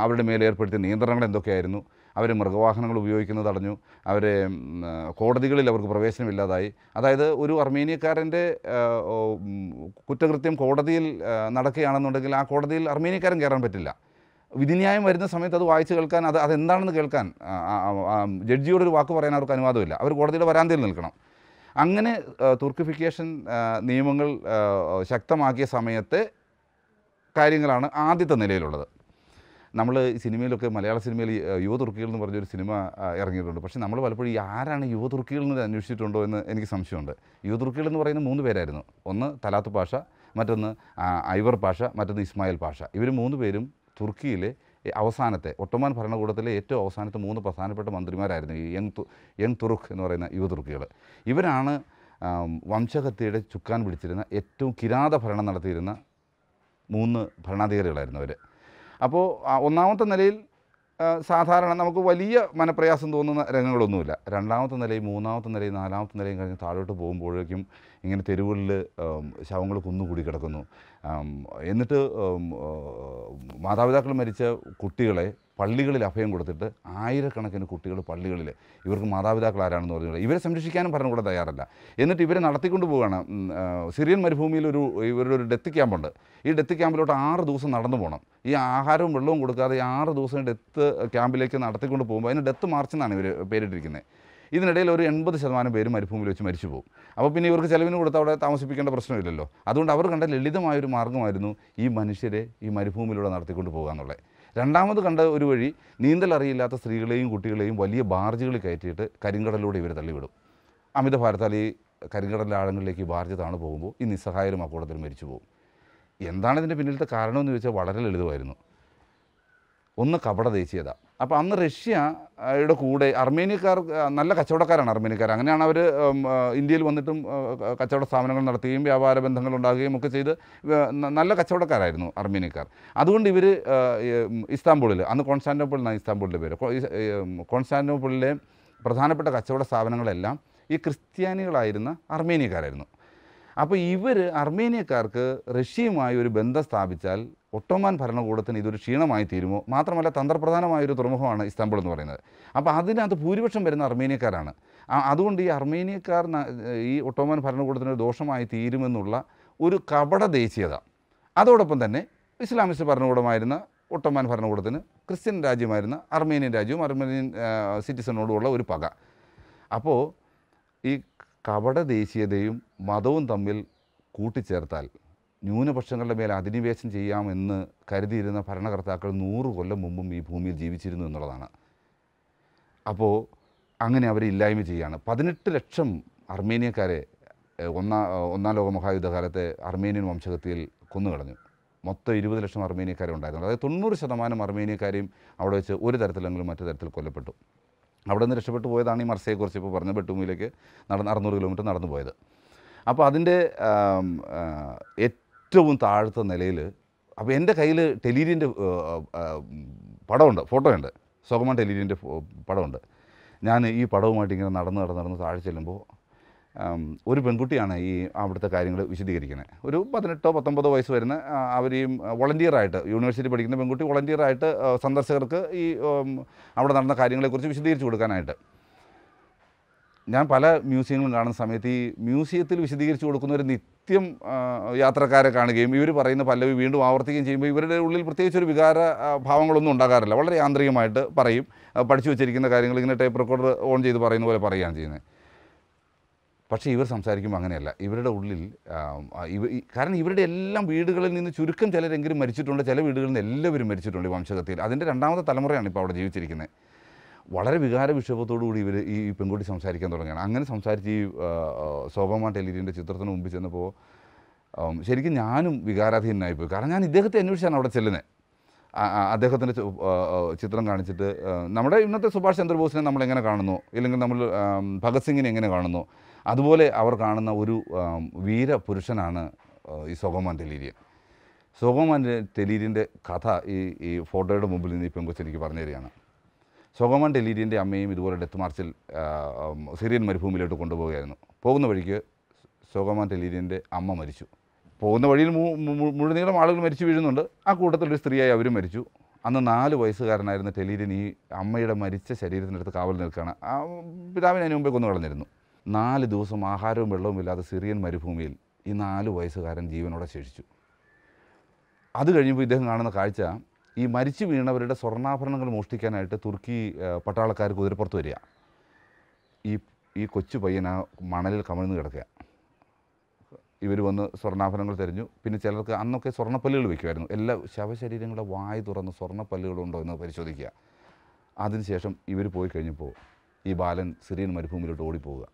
അവരുടെ ഏർപ്പെടുത്തിയ നിയന്ത്രണങ്ങൾ എന്തൊക്കെയായിരുന്നു അവർ മൃഗവാഹനങ്ങൾ ഉപയോഗിക്കുന്നത് തടഞ്ഞു അവരെ കോടതികളിൽ അവർക്ക് പ്രവേശനമില്ലാതായി അതായത് ഒരു അർമേനിയക്കാരൻ്റെ കുറ്റകൃത്യം കോടതിയിൽ നടക്കുകയാണെന്നുണ്ടെങ്കിൽ ആ കോടതിയിൽ അർമേനിയക്കാരൻ കയറാൻ പറ്റില്ല വിധിന്യായം വരുന്ന സമയത്ത് അത് വായിച്ച് കേൾക്കാൻ അത് അതെന്താണെന്ന് കേൾക്കാൻ ജഡ്ജിയോടൊരു വാക്ക് പറയാൻ അവർക്ക് അനുവാദമില്ല അവർ കോടതിയുടെ വരാന്തയിൽ നിൽക്കണം അങ്ങനെ തുർക്കിഫിക്കേഷൻ നിയമങ്ങൾ ശക്തമാക്കിയ സമയത്തെ കാര്യങ്ങളാണ് ആദ്യത്തെ നിലയിലുള്ളത് നമ്മൾ സിനിമയിലൊക്കെ മലയാള സിനിമയിൽ യുവതുർക്കികൾ എന്ന് പറഞ്ഞൊരു സിനിമ ഇറങ്ങിയിട്ടുണ്ട് പക്ഷേ നമ്മൾ പലപ്പോഴും ഈ ആരാണ് യുവതുർക്കികൾ എന്ന് അന്വേഷിച്ചിട്ടുണ്ടോ എന്ന് എനിക്ക് സംശയമുണ്ട് യുവതുർക്കികൾ എന്ന് പറയുന്ന മൂന്ന് പേരായിരുന്നു ഒന്ന് തലാത്ത് പാഷ മറ്റൊന്ന് ഐവർ പാഷ മറ്റൊന്ന് ഇസ്മായിൽ പാഷ ഇവർ മൂന്ന് പേരും തുർക്കിയിലെ അവസാനത്തെ ഒട്ടോമാൻ ഭരണകൂടത്തിലെ ഏറ്റവും അവസാനത്തെ മൂന്ന് പ്രധാനപ്പെട്ട മന്ത്രിമാരായിരുന്നു ഈ യങ് യങ് തുറുഖ് എന്ന് പറയുന്ന യുവതുർക്കികൾ ഇവരാണ് വംശഹത്യയുടെ ചുക്കാൻ പിടിച്ചിരുന്ന ഏറ്റവും കിരാത ഭരണം നടത്തിയിരുന്ന മൂന്ന് ഭരണാധികാരികളായിരുന്നു അവർ അപ്പോൾ ഒന്നാമത്തെ നിലയിൽ സാധാരണ നമുക്ക് വലിയ മനപ്രയാസം തോന്നുന്ന രംഗങ്ങളൊന്നുമില്ല രണ്ടാമത്തെ നിലയും മൂന്നാമത്തെ നിലയും നാലാമത്തെ നിലയും കഴിഞ്ഞ് താഴോട്ട് പോകുമ്പോഴേക്കും ഇങ്ങനെ തെരുവുകളിൽ ശവങ്ങൾ കുന്നുകൂടി കിടക്കുന്നു എന്നിട്ട് മാതാപിതാക്കൾ മരിച്ച കുട്ടികളെ പള്ളികളിൽ അഭയം കൊടുത്തിട്ട് ആയിരക്കണക്കിന് കുട്ടികൾ പള്ളികളിൽ ഇവർക്ക് മാതാപിതാക്കൾ ആരാണെന്ന് പറഞ്ഞുകൂടെ ഇവരെ സംരക്ഷിക്കാനും ഭരണകൂടം തയ്യാറല്ല എന്നിട്ട് ഇവരെ നടത്തിക്കൊണ്ട് പോവുകയാണ് സിറിയൻ മരുഭൂമിയിൽ ഒരു ഇവരുടെ ഒരു ഡെത്ത് ക്യാമ്പുണ്ട് ഈ ഡെത്ത് ക്യാമ്പിലോട്ട് ആറ് ദിവസം നടന്നു പോകണം ഈ ആഹാരവും വെള്ളവും കൊടുക്കാതെ ആറ് ദിവസം ഡെത്ത് ക്യാമ്പിലേക്ക് നടത്തിക്കൊണ്ട് പോകുമ്പോൾ അതിന് ഡെത്ത് മാർച്ച് എന്നാണ് ഇവർ പേരിട്ടിരിക്കുന്നത് ഇതിനിടയിൽ ഒരു എൺപത് ശതമാനം പേര് മരുഭൂമിയിൽ വെച്ച് മരിച്ചു പോകും അപ്പോൾ പിന്നെ ഇവർക്ക് ചിലവിന് കൊടുത്ത് അവിടെ താമസിപ്പിക്കേണ്ട പ്രശ്നമില്ലല്ലോ അതുകൊണ്ട് അവർ കണ്ട ലളിതമായൊരു മാർഗ്ഗമായിരുന്നു ഈ മനുഷ്യരെ ഈ മരുഭൂമിയിലൂടെ നടത്തിക്കൊണ്ട് പോകുക എന്നുള്ളത് രണ്ടാമത് കണ്ട ഒരു വഴി നീന്തൽ അറിയില്ലാത്ത സ്ത്രീകളെയും കുട്ടികളെയും വലിയ ബാർജുകൾ കയറ്റിയിട്ട് കരിങ്കടലിലൂടെ ഇവർ തള്ളിവിടും അമിത ഭാരത്താൽ ഈ കരിങ്കടലിലെ ആഴങ്ങളിലേക്ക് ഈ ബാർജ് താണു പോകുമ്പോൾ ഈ നിസ്സഹായരും അക്കൂടത്തിൽ മരിച്ചു പോകും എന്താണ് ഇതിൻ്റെ പിന്നിലത്തെ കാരണമെന്ന് ചോദിച്ചാൽ വളരെ ലളിതമായിരുന്നു ഒന്ന് കപട ദേശീയത അപ്പോൾ അന്ന് റഷ്യയുടെ കൂടെ അർമേനിയക്കാർ നല്ല കച്ചവടക്കാരാണ് അർമേനിയക്കാർ അങ്ങനെയാണ് അവർ ഇന്ത്യയിൽ വന്നിട്ടും കച്ചവട സ്ഥാപനങ്ങൾ നടത്തുകയും വ്യാപാര ബന്ധങ്ങൾ ഉണ്ടാകുകയും ഒക്കെ ചെയ്ത് നല്ല കച്ചവടക്കാരായിരുന്നു അർമേനിയക്കാർ അതുകൊണ്ട് ഇവർ ഇസ്താംബൂളിൽ അന്ന് കോൺസ്റ്റാന്റോപ്പിൾ എന്നാണ് ഇസ്താംബൂളിൻ്റെ പേര് കോൺസ്റ്റാന്റോപ്പിളിലെ പ്രധാനപ്പെട്ട കച്ചവട സ്ഥാപനങ്ങളെല്ലാം ഈ ക്രിസ്ത്യാനികളായിരുന്ന അർമേനിയക്കാരായിരുന്നു അപ്പോൾ ഇവർ അർമേനിയക്കാർക്ക് റഷ്യയുമായി ഒരു ബന്ധം സ്ഥാപിച്ചാൽ ഒട്ടോമാൻ ഭരണകൂടത്തിന് ഇതൊരു ക്ഷീണമായി തീരുമോ മാത്രമല്ല തന്ത്രപ്രധാനമായൊരു തുറമുഖമാണ് ഇസ്താംബുൾ എന്ന് പറയുന്നത് അപ്പോൾ അതിനകത്ത് ഭൂരിപക്ഷം വരുന്ന അർമേനിയക്കാരാണ് അതുകൊണ്ട് ഈ അർമേനിയക്കാർ ഈ ഒട്ടോമാൻ ഭരണകൂടത്തിന് ഒരു ദോഷമായി തീരുമെന്നുള്ള ഒരു കപട ദേശീയത അതോടൊപ്പം തന്നെ ഇസ്ലാമിസ്റ്റ് ഭരണകൂടമായിരുന്ന ഒട്ടോമാൻ ഭരണകൂടത്തിന് ക്രിസ്ത്യൻ രാജ്യമായിരുന്ന അർമേനിയൻ രാജ്യവും അർമേനിയൻ സിറ്റിസണോടുമുള്ള ഒരു പക അപ്പോൾ ഈ കപട ദേശീയതയും മതവും തമ്മിൽ കൂട്ടിച്ചേർത്താൽ ന്യൂനപക്ഷങ്ങളുടെ മേൽ അധിനിവേശം ചെയ്യാമെന്ന് കരുതിയിരുന്ന ഭരണകർത്താക്കൾ നൂറ് കൊല്ലം മുമ്പും ഈ ഭൂമിയിൽ ജീവിച്ചിരുന്നു എന്നുള്ളതാണ് അപ്പോൾ അങ്ങനെ അവരെ ഇല്ലായ്മ ചെയ്യുകയാണ് പതിനെട്ട് ലക്ഷം അർമേനിയക്കാരെ ഒന്നാ ഒന്നാം ലോക മഹായുദ്ധകാലത്തെ അർമേനിയൻ വംശകത്തിയിൽ കൊന്നുകളഞ്ഞു മൊത്തം ഇരുപത് ലക്ഷം അർമേനിയക്കാരും ഉണ്ടായിരുന്നു അതായത് തൊണ്ണൂറ് ശതമാനം അർമേനിയക്കാരെയും അവിടെ വെച്ച് ഒരു തരത്തിലെങ്കിലും മറ്റു തരത്തിൽ കൊല്ലപ്പെട്ടു അവിടെ നിന്ന് രക്ഷപ്പെട്ടു പോയതാണ് ഈ മർസയെക്കുറിച്ച് ഇപ്പോൾ പറഞ്ഞ ബെട്ടുമിലേക്ക് നടന്ന് അറുന്നൂറ് കിലോമീറ്റർ നടന്നു പോയത് അപ്പോൾ അതിൻ്റെ ഏറ്റവും താഴത്തെ നിലയിൽ അപ്പോൾ എൻ്റെ കയ്യിൽ ടെലീരിൻ്റെ പടമുണ്ട് ഫോട്ടോ ഉണ്ട് സുഗമ ടെലീരിൻ്റെ പടമുണ്ട് ഞാൻ ഈ പടവുമായിട്ട് ഇങ്ങനെ നടന്ന് നടന്ന് നടന്ന് താഴെ ചെല്ലുമ്പോൾ ഒരു പെൺകുട്ടിയാണ് ഈ അവിടുത്തെ കാര്യങ്ങൾ വിശദീകരിക്കുന്നത് ഒരു പതിനെട്ടോ പത്തൊമ്പതോ വയസ്സ് വരുന്ന അവരെയും വോളണ്ടിയറായിട്ട് യൂണിവേഴ്സിറ്റി പഠിക്കുന്ന പെൺകുട്ടി വോളണ്ടിയറായിട്ട് സന്ദർശകർക്ക് ഈ അവിടെ നടന്ന കാര്യങ്ങളെക്കുറിച്ച് വിശദീകരിച്ച് കൊടുക്കാനായിട്ട് ഞാൻ പല മ്യൂസിയങ്ങളും കാണുന്ന സമയത്ത് ഈ മ്യൂസിയത്തിൽ വിശദീകരിച്ചു കൊടുക്കുന്നവർ കൃത്യം യാത്രക്കാരെ കാണുകയും ഇവർ പറയുന്ന പല്ലവി വീണ്ടും ആവർത്തിക്കുകയും ചെയ്യുമ്പോൾ ഇവരുടെ ഉള്ളിൽ പ്രത്യേകിച്ച് ഒരു വികാര ഭാവങ്ങളൊന്നും ഉണ്ടാകാറില്ല വളരെ യാന്ത്രികമായിട്ട് പറയും പഠിച്ചു വെച്ചിരിക്കുന്ന കാര്യങ്ങൾ ഇങ്ങനെ ടേപ്പ് റെക്കോർഡർ ഓൺ ചെയ്ത് പറയുന്ന പോലെ പറയുകയാണ് ചെയ്യുന്നത് പക്ഷേ ഇവർ സംസാരിക്കുമ്പോൾ അങ്ങനെയല്ല ഇവരുടെ ഉള്ളിൽ ഇവ കാരണം ഇവരുടെ എല്ലാം വീടുകളിൽ നിന്ന് ചുരുക്കം ചിലരെങ്കിലും മരിച്ചിട്ടുണ്ട് ചില വീടുകളിൽ നിന്ന് എല്ലാവരും മരിച്ചിട്ടുണ്ട് വംശകത്തിൽ അതിൻ്റെ രണ്ടാമത്തെ തലമുറയാണ് ഇപ്പോൾ അവിടെ ജീവിച്ചിരിക്കുന്നത് വളരെ വികാര വിക്ഷേപത്തോടുകൂടി ഇവർ ഈ പെൺകുട്ടി സംസാരിക്കാൻ തുടങ്ങിയാണ് അങ്ങനെ സംസാരിച്ച് ഈ ശോഭമ ടെലിരിൻ്റെ ചിത്രത്തിന് മുമ്പ് ചെന്നപ്പോൾ ശരിക്കും ഞാനും വികാരാധീനായിപ്പോയി കാരണം ഞാൻ ഇദ്ദേഹത്തെ അന്വേഷിച്ചാണ് അവിടെ ചെല്ലുന്നത് അദ്ദേഹത്തിൻ്റെ ചിത്രം കാണിച്ചിട്ട് നമ്മുടെ ഇന്നത്തെ സുഭാഷ് ചന്ദ്രബോസിനെ നമ്മൾ എങ്ങനെ കാണുന്നു ഇല്ലെങ്കിൽ നമ്മൾ ഭഗത് സിംഗിനെ എങ്ങനെ കാണുന്നു അതുപോലെ അവർ കാണുന്ന ഒരു വീര പുരുഷനാണ് ഈ സോഗോമാൻ തെലീരിയൻ സോഗോമാൻ തെലീരിൻ്റെ കഥ ഈ ഈ ഫോട്ടോയുടെ മുമ്പിൽ നിന്ന് ഈ പെങ്കൊച്ചെനിക്ക് പറഞ്ഞു തരികയാണ് സൊഗമൻ ഡെലീരിയൻ്റെ അമ്മയും ഇതുപോലെ ഡെത്ത് മാർച്ചിൽ സിറിയൻ മരുഭൂമിയിലോട്ട് കൊണ്ടുപോവുകയായിരുന്നു പോകുന്ന വഴിക്ക് സൊഗമൻ ഡെലീരിയൻ്റെ അമ്മ മരിച്ചു പോകുന്ന വഴിയിൽ മുഴുനീളം ആളുകൾ മരിച്ചു വീഴുന്നുണ്ട് ആ കൂട്ടത്തിൽ ഒരു സ്ത്രീയായി അവരും മരിച്ചു അന്ന് നാല് വയസ്സുകാരനായിരുന്ന ടെലീരിയൻ ഈ അമ്മയുടെ മരിച്ച ശരീരത്തിനടുത്ത് കാവൽ നിൽക്കുകയാണ് ആ പിതാവിനെ അതിന് മുമ്പേ കൊന്നു കളഞ്ഞിരുന്നു നാല് ദിവസം ആഹാരവും വെള്ളവും ഇല്ലാതെ സിറിയൻ മരുഭൂമിയിൽ ഈ നാല് വയസ്സുകാരൻ ജീവനോടെ ശേഷിച്ചു അത് കഴിയുമ്പോൾ ഇദ്ദേഹം കാണുന്ന കാഴ്ച ഈ മരിച്ചു വീണവരുടെ സ്വർണ്ണാഭരണങ്ങൾ മോഷ്ടിക്കാനായിട്ട് തുർക്കി പട്ടാളക്കാർ കുതിരപ്പുറത്ത് വരിക ഈ ഈ കൊച്ചു പയ്യൻ ആ മണലിൽ കമഴ്ന്ന് കിടക്കുക ഇവർ വന്ന് സ്വർണ്ണാഭരണങ്ങൾ തിരഞ്ഞു പിന്നെ ചിലർക്ക് അന്നൊക്കെ സ്വർണ്ണപ്പല്ലുകൾ വയ്ക്കുമായിരുന്നു എല്ലാ ശവശരീരങ്ങളുടെ വായ തുറന്ന് സ്വർണ്ണപ്പല്ലുകളുണ്ടോ എന്ന് പരിശോധിക്കുക അതിനുശേഷം ഇവർ പോയി കഴിഞ്ഞപ്പോൾ ഈ ബാലൻ സിറിയൻ മരുഭൂമിയിലോട്ട് ഓടിപ്പോവുക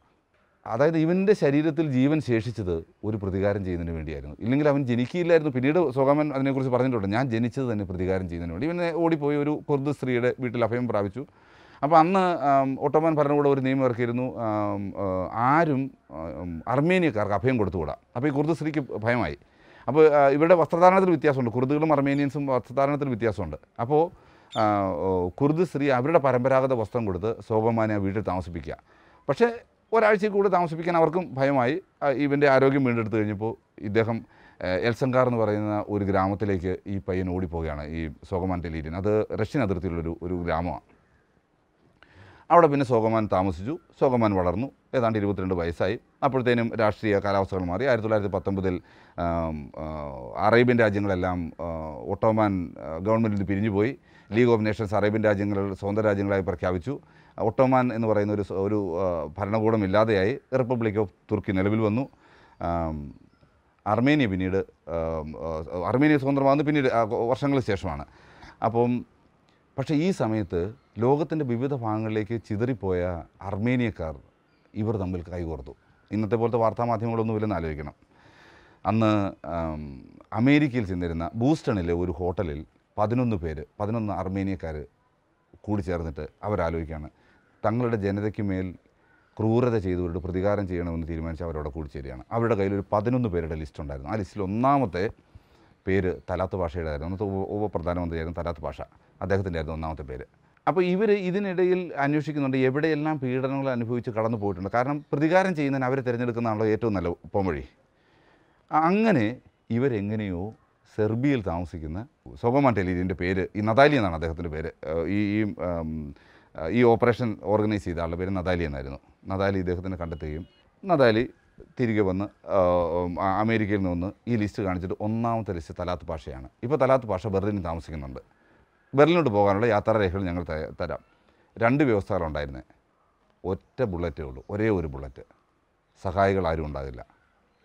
അതായത് ഇവൻ്റെ ശരീരത്തിൽ ജീവൻ ശേഷിച്ചത് ഒരു പ്രതികാരം ചെയ്യുന്നതിന് വേണ്ടിയായിരുന്നു ഇല്ലെങ്കിൽ അവൻ ജനിക്കില്ലായിരുന്നു പിന്നീട് സോകാമൻ അതിനെക്കുറിച്ച് പറഞ്ഞിട്ടുണ്ട് ഞാൻ ജനിച്ചത് തന്നെ പ്രതികാരം ചെയ്യുന്നതിന് വേണ്ടി ഇവനെ ഓടിപ്പോയി ഒരു കുർദ് സ്ത്രീയുടെ വീട്ടിൽ അഭയം പ്രാപിച്ചു അപ്പോൾ അന്ന് ഒട്ടോമൻ ഭരണകൂടം ഒരു നിയമം ഇറക്കിയിരുന്നു ആരും അർമേനിയക്കാർക്ക് അഭയം കൊടുത്തുകൂടാ അപ്പോൾ ഈ കുർദ് സ്ത്രീക്ക് ഭയമായി അപ്പോൾ ഇവരുടെ വസ്ത്രധാരണത്തിൽ വ്യത്യാസമുണ്ട് കുർദുകളും അർമേനിയൻസും വസ്ത്രധാരണത്തിൽ വ്യത്യാസമുണ്ട് അപ്പോൾ കുർദ് സ്ത്രീ അവരുടെ പരമ്പരാഗത വസ്ത്രം കൊടുത്ത് സോഗമാനെ വീട്ടിൽ താമസിപ്പിക്കുക പക്ഷേ ഒരാഴ്ചയിൽ കൂടെ താമസിപ്പിക്കാൻ അവർക്കും ഭയമായി ഇവൻ്റെ ആരോഗ്യം വീണ്ടെടുത്ത് കഴിഞ്ഞപ്പോൾ ഇദ്ദേഹം എൽസങ്കാർ എന്ന് പറയുന്ന ഒരു ഗ്രാമത്തിലേക്ക് ഈ പയ്യൻ ഓടിപ്പോവുകയാണ് ഈ സോഗമാൻ ടെലീരിയൻ അത് റഷ്യൻ അതിർത്തിയിലുള്ളൊരു ഒരു ഗ്രാമമാണ് അവിടെ പിന്നെ സോഗമാൻ താമസിച്ചു സോഗമാൻ വളർന്നു ഏതാണ്ട് ഇരുപത്തിരണ്ട് വയസ്സായി അപ്പോഴത്തേനും രാഷ്ട്രീയ കാലാവസ്ഥകൾ മാറി ആയിരത്തി തൊള്ളായിരത്തി പത്തൊമ്പതിൽ അറേബ്യൻ രാജ്യങ്ങളെല്ലാം ഒട്ടോമാൻ ഗവൺമെൻറ്റിൽ നിന്ന് പിരിഞ്ഞുപോയി ലീഗ് ഓഫ് നേഷൻസ് അറേബ്യൻ രാജ്യങ്ങൾ സ്വന്തം രാജ്യങ്ങളായി പ്രഖ്യാപിച്ചു ഒട്ടോമാൻ എന്ന് പറയുന്ന ഒരു ഒരു ഭരണകൂടം ഇല്ലാതെയായി റിപ്പബ്ലിക് ഓഫ് തുർക്കി നിലവിൽ വന്നു അർമേനിയ പിന്നീട് അർമേനിയ സ്വതന്ത്രമാകുന്നത് പിന്നീട് വർഷങ്ങൾക്ക് ശേഷമാണ് അപ്പം പക്ഷേ ഈ സമയത്ത് ലോകത്തിൻ്റെ വിവിധ ഭാഗങ്ങളിലേക്ക് ചിതറിപ്പോയ അർമേനിയക്കാർ ഇവർ തമ്മിൽ കൈകോർത്തു ഇന്നത്തെ പോലത്തെ വാർത്താ മാധ്യമങ്ങളൊന്നും ഇല്ലെന്ന് ആലോചിക്കണം അന്ന് അമേരിക്കയിൽ ചെന്നിരുന്ന ബൂസ്റ്റണിലെ ഒരു ഹോട്ടലിൽ പതിനൊന്ന് പേര് പതിനൊന്ന് അർമേനിയക്കാർ കൂടി ചേർന്നിട്ട് അവരാലോചിക്കുകയാണ് തങ്ങളുടെ ജനതയ്ക്ക് മേൽ ക്രൂരത ചെയ്തവരോട് പ്രതികാരം ചെയ്യണമെന്ന് തീരുമാനിച്ച് അവരോട് കൂടിച്ചേരുകയാണ് അവരുടെ കയ്യിൽ ഒരു പതിനൊന്ന് പേരുടെ ലിസ്റ്റ് ഉണ്ടായിരുന്നു ആ ലിസ്റ്റിൽ ഒന്നാമത്തെ പേര് തലാത്ത് ഭാഷയുടെ ആയിരുന്നു അന്നത്തെ ഉപ പ്രധാനമന്ത്രിയായിരുന്നു തലാത്ത് ഭാഷ അദ്ദേഹത്തിൻ്റെ ആയിരുന്നു ഒന്നാമത്തെ പേര് അപ്പോൾ ഇവർ ഇതിനിടയിൽ അന്വേഷിക്കുന്നുണ്ട് എവിടെയെല്ലാം പീഡനങ്ങൾ അനുഭവിച്ച് കടന്നു പോയിട്ടുണ്ട് കാരണം പ്രതികാരം ചെയ്യുന്നതിന് അവരെ തിരഞ്ഞെടുക്കുന്നതാണല്ലോ ഏറ്റവും നല്ല പോംവഴി അങ്ങനെ ഇവരെങ്ങനെയോ സെർബിയയിൽ താമസിക്കുന്ന സോബമാൻ ടെലീരിൻ്റെ പേര് ഈ നതാലി എന്നാണ് അദ്ദേഹത്തിൻ്റെ പേര് ഈ ഈ ഓപ്പറേഷൻ ഓർഗനൈസ് ചെയ്ത ആളുടെ പേര് നദാലി എന്നായിരുന്നു നദാലി ഇദ്ദേഹത്തിനെ കണ്ടെത്തുകയും നദാലി തിരികെ വന്ന് അമേരിക്കയിൽ നിന്ന് ഈ ലിസ്റ്റ് കാണിച്ചിട്ട് ഒന്നാമത്തെ ലിസ്റ്റ് തലാത്ത് ഭാഷയാണ് ഇപ്പോൾ തലാത്ത് ഭാഷ ബെർലിനിൽ താമസിക്കുന്നുണ്ട് ബെർലിനോട്ട് പോകാനുള്ള യാത്രാരേഖകൾ ഞങ്ങൾ തരാം രണ്ട് വ്യവസ്ഥകളുണ്ടായിരുന്നേ ഒറ്റ ബുള്ളറ്റേ ഉള്ളൂ ഒരേ ഒരു ബുള്ളറ്റ് സഹായികൾ ആരും ഉണ്ടാകില്ല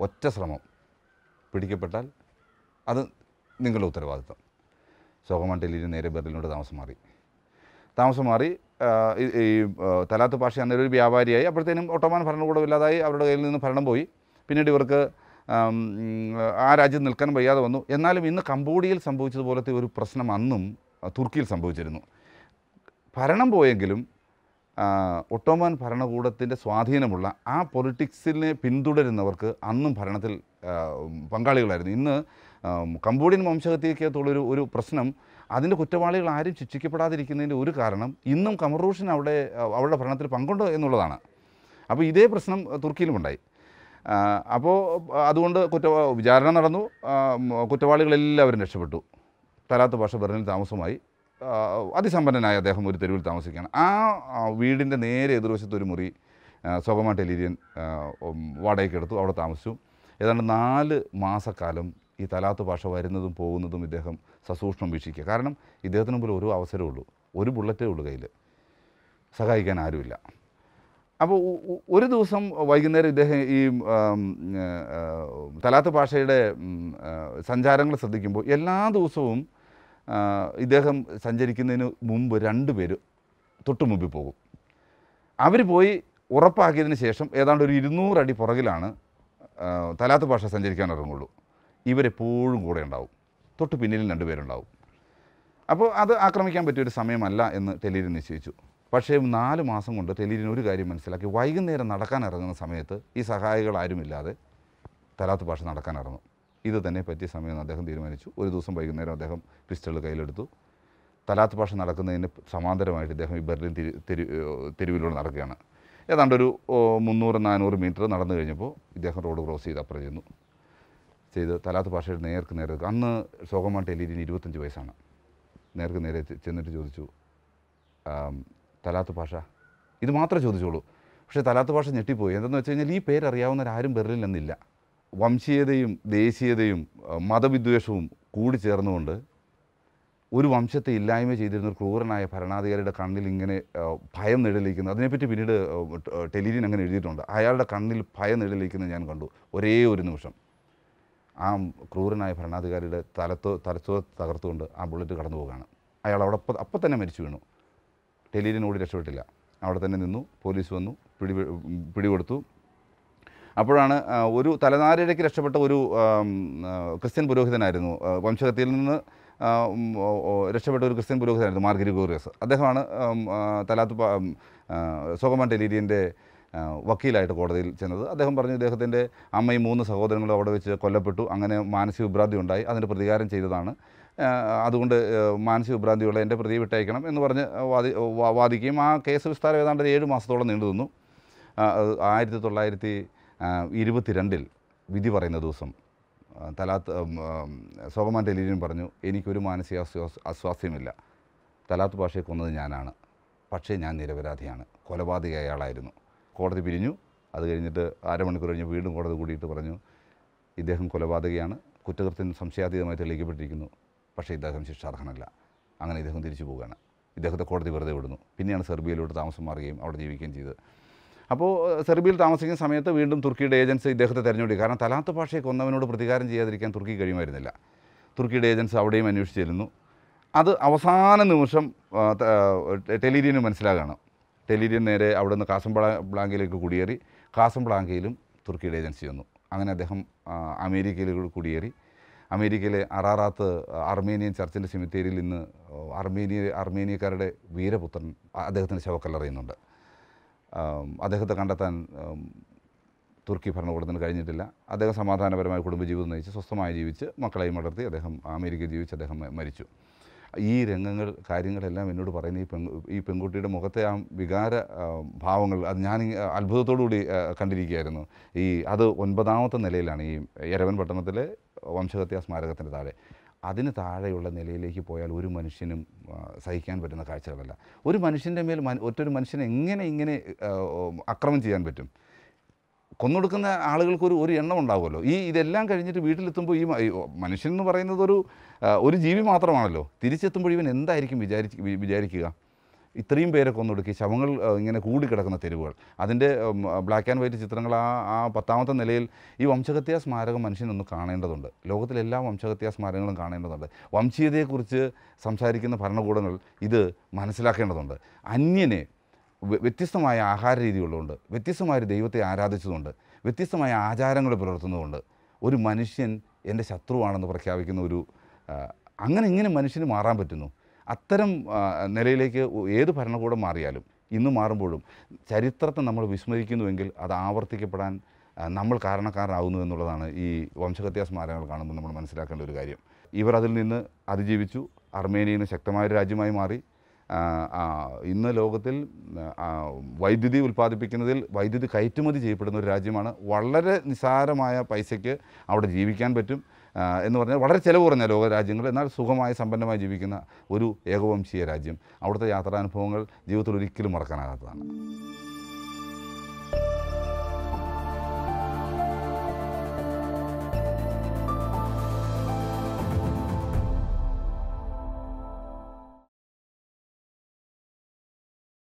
ഒറ്റ ശ്രമം പിടിക്കപ്പെട്ടാൽ അത് നിങ്ങളുടെ ഉത്തരവാദിത്വം സോഹമാൻ ടെല്ലിന് നേരെ ബെർലിനോട് താമസം മാറി താമസം മാറി ഈ തലാത്ത് പാഷ എന്നൊരു വ്യാപാരിയായി അപ്പോഴത്തേനും ഒട്ടോമാൻ ഭരണകൂടം ഇല്ലാതായി അവരുടെ കയ്യിൽ നിന്ന് ഭരണം പോയി പിന്നീട് ഇവർക്ക് ആ രാജ്യം നിൽക്കാൻ വയ്യാതെ വന്നു എന്നാലും ഇന്ന് കംബോഡിയയിൽ സംഭവിച്ചതുപോലത്തെ ഒരു പ്രശ്നം അന്നും തുർക്കിയിൽ സംഭവിച്ചിരുന്നു ഭരണം പോയെങ്കിലും ഒട്ടോമാൻ ഭരണകൂടത്തിൻ്റെ സ്വാധീനമുള്ള ആ പൊളിറ്റിക്സിനെ പിന്തുടരുന്നവർക്ക് അന്നും ഭരണത്തിൽ പങ്കാളികളായിരുന്നു ഇന്ന് കംബോഡിയൻ വംശഹത്യക്കകത്തുള്ളൊരു ഒരു പ്രശ്നം അതിൻ്റെ കുറ്റവാളികൾ ആരും ശിക്ഷിക്കപ്പെടാതിരിക്കുന്നതിൻ്റെ ഒരു കാരണം ഇന്നും കമറൂഷൻ അവിടെ അവരുടെ ഭരണത്തിൽ പങ്കുണ്ടോ എന്നുള്ളതാണ് അപ്പോൾ ഇതേ പ്രശ്നം തുർക്കിയിലും ഉണ്ടായി അപ്പോൾ അതുകൊണ്ട് കുറ്റ വിചാരണ നടന്നു കുറ്റവാളികളെല്ലാവരും രക്ഷപ്പെട്ടു തരാത്ത ഭാഷ ഭരണത്തിൽ താമസമായി അതിസമ്പന്നനായ അദ്ദേഹം ഒരു തെരുവിൽ താമസിക്കുകയാണ് ആ വീടിൻ്റെ നേരെ എതിർവശത്ത് ഒരു മുറി സോബമ ടെലീരിയൻ വാടകയ്ക്കെടുത്തു എടുത്തു അവിടെ താമസിച്ചു ഏതാണ്ട് നാല് മാസക്കാലം ഈ തലാത്ത് ഭാഷ വരുന്നതും പോകുന്നതും ഇദ്ദേഹം സസൂക്ഷ്മം വീക്ഷിക്കുക കാരണം ഇദ്ദേഹത്തിന് മുമ്പിൽ ഒരു അവസരമേ ഉള്ളൂ ഒരു ബുള്ളറ്റേ ഉള്ളൂ കയ്യിൽ സഹായിക്കാൻ ആരുമില്ല അപ്പോൾ ഒരു ദിവസം വൈകുന്നേരം ഇദ്ദേഹം ഈ തലാത്ത് ഭാഷയുടെ സഞ്ചാരങ്ങൾ ശ്രദ്ധിക്കുമ്പോൾ എല്ലാ ദിവസവും ഇദ്ദേഹം സഞ്ചരിക്കുന്നതിന് മുമ്പ് രണ്ട് പേര് തൊട്ടു പോകും അവർ പോയി ഉറപ്പാക്കിയതിന് ശേഷം ഏതാണ്ട് ഒരു ഇരുന്നൂറടി അടി പുറകിലാണ് തലാത്ത് ഭാഷ സഞ്ചരിക്കാൻ ഇറങ്ങുള്ളൂ ഇവരെപ്പോഴും കൂടെ ഉണ്ടാവും തൊട്ട് പിന്നിലും രണ്ടുപേരുണ്ടാവും അപ്പോൾ അത് ആക്രമിക്കാൻ പറ്റിയൊരു സമയമല്ല എന്ന് ടെലീരിൻ നിശ്ചയിച്ചു പക്ഷേ നാല് മാസം കൊണ്ട് ടെലീരിൻ ഒരു കാര്യം മനസ്സിലാക്കി വൈകുന്നേരം നടക്കാൻ ഇറങ്ങുന്ന സമയത്ത് ഈ സഹായികൾ ആരുമില്ലാതെ തലാത്ത് ഭാഷ നടക്കാൻ ഇറങ്ങും ഇത് തന്നെ പറ്റിയ സമയമെന്ന് അദ്ദേഹം തീരുമാനിച്ചു ഒരു ദിവസം വൈകുന്നേരം അദ്ദേഹം പിസ്റ്റൾ കയ്യിലെടുത്തു തലാത്ത് ഭാഷ നടക്കുന്നതിന് സമാന്തരമായിട്ട് ഇദ്ദേഹം ഈ ബെർലിൻ തിരി തിരി തെരുവിലൂടെ നടക്കുകയാണ് ഏതാണ്ട് ഒരു മുന്നൂറ് നാനൂറ് മീറ്റർ നടന്നു കഴിഞ്ഞപ്പോൾ ഇദ്ദേഹം റോഡ് ക്രോസ് ചെയ്ത് അപ്പുറം ചെയ്യുന്നു ചെയ്ത് തലാത്ത് പാഷയുടെ നേർക്ക് നേരെ അന്ന് സോകമാൻ ടെലിരിന് ഇരുപത്തഞ്ച് വയസ്സാണ് നേർക്ക് നേരെ ചെന്നിട്ട് ചോദിച്ചു തലാത്ത് പാഷ ഇത് മാത്രമേ ചോദിച്ചോളൂ പക്ഷേ തലാത്ത് ഭാഷ ഞെട്ടിപ്പോയി എന്തെന്ന് വെച്ച് കഴിഞ്ഞാൽ ഈ പേരറിയാവുന്നവരാരും ബെർലിൻ എന്നില്ല വംശീയതയും ദേശീയതയും മതവിദ്വേഷവും കൂടി ചേർന്നുകൊണ്ട് ഒരു വംശത്തെ ഇല്ലായ്മ ചെയ്തിരുന്ന ഒരു ക്രൂരനായ ഭരണാധികാരിയുടെ കണ്ണിൽ ഇങ്ങനെ ഭയം നിഴലിക്കുന്നത് അതിനെപ്പറ്റി പിന്നീട് ടെലിരിൻ അങ്ങനെ എഴുതിയിട്ടുണ്ട് അയാളുടെ കണ്ണിൽ ഭയം നിഴലിക്കുന്നത് ഞാൻ കണ്ടു ഒരേ ഒരു നിമിഷം ആ ക്രൂരനായ ഭരണാധികാരിയുടെ തലത്തോ തലച്ചോ തകർത്തുകൊണ്ട് ആ ബുള്ളറ്റ് കടന്നു പോവുകയാണ് അയാൾ അവിടെ അപ്പം തന്നെ മരിച്ചു വീണു ടെലീരിയൻ ഓടി രക്ഷപ്പെട്ടില്ല അവിടെ തന്നെ നിന്നു പോലീസ് വന്നു പിടി പിടികൊടുത്തു അപ്പോഴാണ് ഒരു തലനാരിഴയ്ക്ക് രക്ഷപ്പെട്ട ഒരു ക്രിസ്ത്യൻ പുരോഹിതനായിരുന്നു വംശഹത്യയിൽ നിന്ന് രക്ഷപ്പെട്ട ഒരു ക്രിസ്ത്യൻ പുരോഹിതനായിരുന്നു മാർഗരി ഗോറിയസ് അദ്ദേഹമാണ് തലാത്ത് സോകമാൻ ടെലീരിയൻ്റെ വക്കീലായിട്ട് കോടതിയിൽ ചെന്നത് അദ്ദേഹം പറഞ്ഞു ഇദ്ദേഹത്തിൻ്റെ അമ്മയും മൂന്ന് സഹോദരങ്ങളും അവിടെ വെച്ച് കൊല്ലപ്പെട്ടു അങ്ങനെ മാനസിക വിഭ്രാന്തി ഉണ്ടായി അതിന് പ്രതികാരം ചെയ്തതാണ് അതുകൊണ്ട് മാനസിക വിഭ്രാന്തിയുള്ള എൻ്റെ പ്രതിയെ വിട്ടയക്കണം എന്ന് പറഞ്ഞ് വാദി വാദിക്കുകയും ആ കേസ് വിസ്താരം ഏതാണ്ട് ഏഴ് മാസത്തോളം നീണ്ടു നിന്നു ആയിരത്തി തൊള്ളായിരത്തി ഇരുപത്തിരണ്ടിൽ വിധി പറയുന്ന ദിവസം തലാത്ത് സോഗമാൻ ടെലിവിഷൻ പറഞ്ഞു എനിക്കൊരു മാനസിക അസ്വാസ്ഥ്യമില്ല തലാത്ത് ഭാഷയെ കൊന്നത് ഞാനാണ് പക്ഷേ ഞാൻ നിരപരാധിയാണ് കൊലപാതക അയാളായിരുന്നു കോടതി പിരിഞ്ഞു അത് കഴിഞ്ഞിട്ട് അരമണിക്കൂർ കഴിഞ്ഞ് വീണ്ടും കോടതി കൂടിയിട്ട് പറഞ്ഞു ഇദ്ദേഹം കൊലപാതകയാണ് കുറ്റകൃത്യം സംശയാതീതമായി തെളിയിക്കപ്പെട്ടിരിക്കുന്നു പക്ഷേ ഇദ്ദേഹം ശിക്ഷാർഹനല്ല അങ്ങനെ ഇദ്ദേഹം തിരിച്ചു പോവുകയാണ് ഇദ്ദേഹത്തെ കോടതി വെറുതെ വിടുന്നു പിന്നെയാണ് സെർബിയയിലോട്ട് താമസം മാറുകയും അവിടെ ജീവിക്കുകയും ചെയ്തത് അപ്പോൾ സെർബിയയിൽ താമസിക്കുന്ന സമയത്ത് വീണ്ടും തുർക്കിയുടെ ഏജൻസി ഇദ്ദേഹത്തെ തെരഞ്ഞെടുക്കും കാരണം തലാത്ത ഭാഷയെ കൊന്നവനോട് പ്രതികാരം ചെയ്യാതിരിക്കാൻ തുർക്കി കഴിയുമായിരുന്നില്ല തുർക്കിയുടെ ഏജൻസ് അവിടെയും അന്വേഷിച്ചിരുന്നു അത് അവസാന നിമിഷം ടെലീരിയന് മനസ്സിലാകണം ടെലിരിയൻ നേരെ അവിടെ നിന്ന് കാസം ബ്ലാങ്കയിലേക്ക് കുടിയേറി കാസം ബ്ലാങ്കയിലും തുർക്കിയുടെ ഏജൻസി വന്നു അങ്ങനെ അദ്ദേഹം അമേരിക്കയിൽ കുടിയേറി അമേരിക്കയിലെ അറാറാത്ത് അർമേനിയൻ ചർച്ചിൻ്റെ സെമിത്തേരിയിൽ ഇന്ന് അർമേനിയ അർമേനിയക്കാരുടെ വീരപുത്രൻ അദ്ദേഹത്തിൻ്റെ ശവക്കല്ലറിയുന്നുണ്ട് അദ്ദേഹത്തെ കണ്ടെത്താൻ തുർക്കി ഭരണകൂടത്തിന് കഴിഞ്ഞിട്ടില്ല അദ്ദേഹം സമാധാനപരമായ കുടുംബജീവിതം നയിച്ച് സ്വസ്ഥമായി ജീവിച്ച് മക്കളെയും വളർത്തി അദ്ദേഹം അമേരിക്കയിൽ ജീവിച്ച് അദ്ദേഹം മരിച്ചു ഈ രംഗങ്ങൾ കാര്യങ്ങളെല്ലാം എന്നോട് പറയുന്ന ഈ പെങ്കു ഈ പെൺകുട്ടിയുടെ മുഖത്തെ ആ വികാര ഭാവങ്ങൾ അത് ഞാൻ അത്ഭുതത്തോടുകൂടി കണ്ടിരിക്കുകയായിരുന്നു ഈ അത് ഒൻപതാമത്തെ നിലയിലാണ് ഈ എരവൻ പട്ടണത്തിലെ വംശഹത്യാ സ്മാരകത്തിൻ്റെ താഴെ അതിന് താഴെയുള്ള നിലയിലേക്ക് പോയാൽ ഒരു മനുഷ്യനും സഹിക്കാൻ പറ്റുന്ന കാഴ്ചകളല്ല ഒരു മനുഷ്യൻ്റെ മേൽ മറ്റൊരു മനുഷ്യനെ എങ്ങനെ ഇങ്ങനെ അക്രമം ചെയ്യാൻ പറ്റും കൊന്നൊടുക്കുന്ന ആളുകൾക്ക് ഒരു ഒരു എണ്ണം ഉണ്ടാവുമല്ലോ ഈ ഇതെല്ലാം കഴിഞ്ഞിട്ട് വീട്ടിലെത്തുമ്പോൾ ഈ മനുഷ്യൻ എന്ന് പറയുന്നത് ഒരു ഒരു ജീവി മാത്രമാണല്ലോ തിരിച്ചെത്തുമ്പോൾ ഇവൻ എന്തായിരിക്കും വിചാരിച്ച് വിചാരിക്കുക ഇത്രയും പേരെ കൊന്നൊടുക്കി ശവങ്ങൾ ഇങ്ങനെ കൂടിക്കിടക്കുന്ന തെരുവുകൾ അതിൻ്റെ ബ്ലാക്ക് ആൻഡ് വൈറ്റ് ചിത്രങ്ങൾ ആ ആ പത്താമത്തെ നിലയിൽ ഈ വംശഹത്യാ സ്മാരകം മനുഷ്യനൊന്ന് കാണേണ്ടതുണ്ട് ലോകത്തിലെല്ലാ വംശഹത്യാ സ്മാരകങ്ങളും കാണേണ്ടതുണ്ട് വംശീയതയെക്കുറിച്ച് സംസാരിക്കുന്ന ഭരണകൂടങ്ങൾ ഇത് മനസ്സിലാക്കേണ്ടതുണ്ട് അന്യനെ വ്യത്യസ്തമായ ആഹാര രീതികളുണ്ട് വ്യത്യസ്തമായൊരു ദൈവത്തെ ആരാധിച്ചതുകൊണ്ട് വ്യത്യസ്തമായ ആചാരങ്ങൾ പുലർത്തുന്നതുകൊണ്ട് ഒരു മനുഷ്യൻ എൻ്റെ ശത്രുവാണെന്ന് പ്രഖ്യാപിക്കുന്ന ഒരു അങ്ങനെ ഇങ്ങനെ മനുഷ്യന് മാറാൻ പറ്റുന്നു അത്തരം നിലയിലേക്ക് ഏത് ഭരണകൂടം മാറിയാലും ഇന്ന് മാറുമ്പോഴും ചരിത്രത്തെ നമ്മൾ വിസ്മരിക്കുന്നുവെങ്കിൽ അത് ആവർത്തിക്കപ്പെടാൻ നമ്മൾ കാരണക്കാരാകുന്നു എന്നുള്ളതാണ് ഈ വംശഹത്യാ സ്മാരകങ്ങൾ കാണുമ്പോൾ നമ്മൾ മനസ്സിലാക്കേണ്ട ഒരു കാര്യം ഇവർ അതിൽ നിന്ന് അതിജീവിച്ചു അർമേനിയന് ശക്തമായ രാജ്യമായി മാറി ഇന്ന് ലോകത്തിൽ വൈദ്യുതി ഉൽപ്പാദിപ്പിക്കുന്നതിൽ വൈദ്യുതി കയറ്റുമതി ചെയ്യപ്പെടുന്ന ഒരു രാജ്യമാണ് വളരെ നിസാരമായ പൈസയ്ക്ക് അവിടെ ജീവിക്കാൻ പറ്റും എന്ന് പറഞ്ഞാൽ വളരെ ചിലവ് കുറഞ്ഞ ലോക രാജ്യങ്ങൾ എന്നാൽ സുഖമായി സമ്പന്നമായി ജീവിക്കുന്ന ഒരു ഏകവംശീയ രാജ്യം അവിടുത്തെ യാത്രാനുഭവങ്ങൾ ജീവിതത്തിൽ ഒരിക്കലും മറക്കാനാകാത്തതാണ്